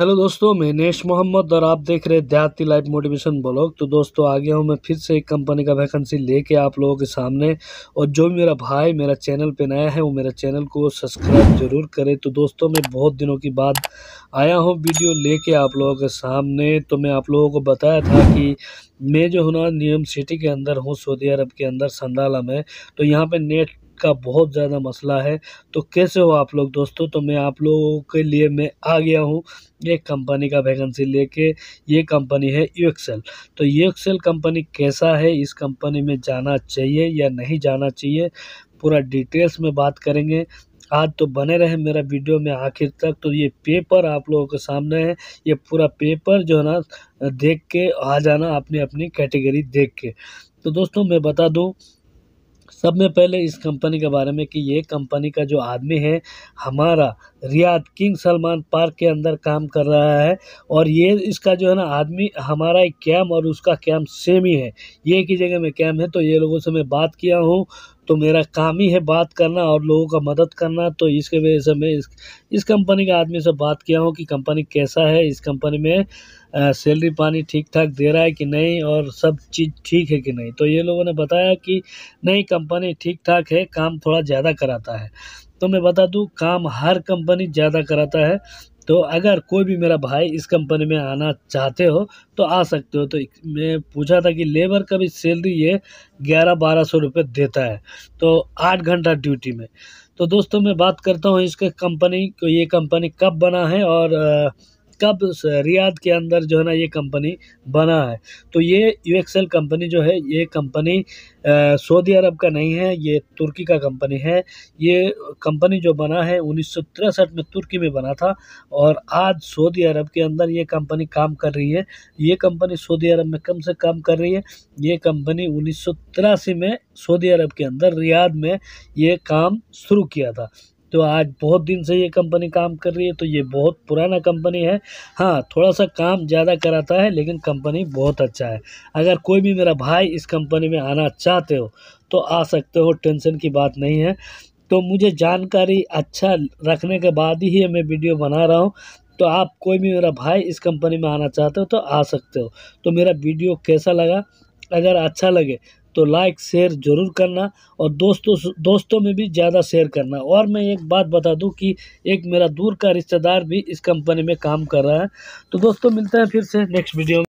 hello दोस्तों मैं नेश मोहम्मद और आप देख रहे देहाती लाइफ मोटिवेशन ब्लॉग तो दोस्तों आ गया हूँ मैं फिर से एक कंपनी का वैकेंसी लेके आप लोगों के सामने और जो मेरा भाई मेरा चैनल पे नया है वो मेरा चैनल को सब्सक्राइब जरूर करे तो दोस्तों मैं बहुत दिनों की बाद आया हूँ वीडियो लेके आप लोगों के सामने तो मैं आप लोगों को बताया था कि मैं जो है ना नियम सिटी के अंदर हूँ सऊदी अरब के अंदर संडाला में तो यहाँ पर नेट का बहुत ज़्यादा मसला है तो कैसे हो आप लोग दोस्तों तो मैं आप लोगों के लिए मैं आ गया हूँ एक कंपनी का वैकेंसी लेके ये कंपनी है यूएक्सेल तो एक्सेल कंपनी कैसा है इस कंपनी में जाना चाहिए या नहीं जाना चाहिए पूरा डिटेल्स में बात करेंगे आज तो बने रहे मेरा वीडियो में आखिर तक तो ये पेपर आप लोगों के सामने है ये पूरा पेपर जो है ना देख के आ जाना अपनी अपनी कैटेगरी देख के तो दोस्तों मैं बता दूँ सब में पहले इस कंपनी के बारे में कि ये कंपनी का जो आदमी है हमारा रियाद किंग सलमान पार्क के अंदर काम कर रहा है और ये इसका जो है ना आदमी हमारा एक कैम और उसका कैम सेम ही है ये एक ही जगह में कैम है तो ये लोगों से मैं बात किया हूँ तो मेरा काम ही है बात करना और लोगों का मदद करना तो इसके वजह से मैं इस इस कंपनी के आदमी से बात किया हूँ कि कंपनी कैसा है इस कंपनी में सैलरी पानी ठीक ठाक दे रहा है कि नहीं और सब चीज़ ठीक है कि नहीं तो ये लोगों ने बताया कि नहीं कंपनी ठीक ठाक है काम थोड़ा ज़्यादा कराता है तो मैं बता दूँ काम हर कंपनी ज़्यादा कराता है तो अगर कोई भी मेरा भाई इस कंपनी में आना चाहते हो तो आ सकते हो तो मैं पूछा था कि लेबर का भी सैलरी ये ग्यारह बारह सौ रुपये देता है तो आठ घंटा ड्यूटी में तो दोस्तों मैं बात करता हूँ इसके कंपनी को ये कंपनी कब बना है और आ, कब रियाद के अंदर जो है ना ये कंपनी बना है तो ये यू कंपनी जो है ये कंपनी सऊदी अरब का नहीं है ये तुर्की का कंपनी है ये कंपनी जो बना है उन्नीस में तुर्की में बना था और आज सऊदी अरब के अंदर ये कंपनी काम कर रही है ये कंपनी सऊदी अरब में कम से काम कर रही है ये कंपनी उन्नीस में सऊदी अरब के अंदर रियाद में ये काम शुरू किया था तो आज बहुत दिन से ये कंपनी काम कर रही है तो ये बहुत पुराना कंपनी है हाँ थोड़ा सा काम ज़्यादा कराता है लेकिन कंपनी बहुत अच्छा है अगर कोई भी मेरा भाई इस कंपनी में आना चाहते हो तो आ सकते हो टेंशन की बात नहीं है तो मुझे जानकारी अच्छा रखने के बाद ही मैं वीडियो बना रहा हूँ तो आप कोई भी मेरा भाई इस कंपनी में आना चाहते हो तो आ सकते हो तो मेरा वीडियो कैसा लगा अगर अच्छा लगे तो लाइक शेयर ज़रूर करना और दोस्तों दोस्तों में भी ज़्यादा शेयर करना और मैं एक बात बता दूं कि एक मेरा दूर का रिश्तेदार भी इस कंपनी में काम कर रहा है तो दोस्तों मिलते हैं फिर से नेक्स्ट वीडियो में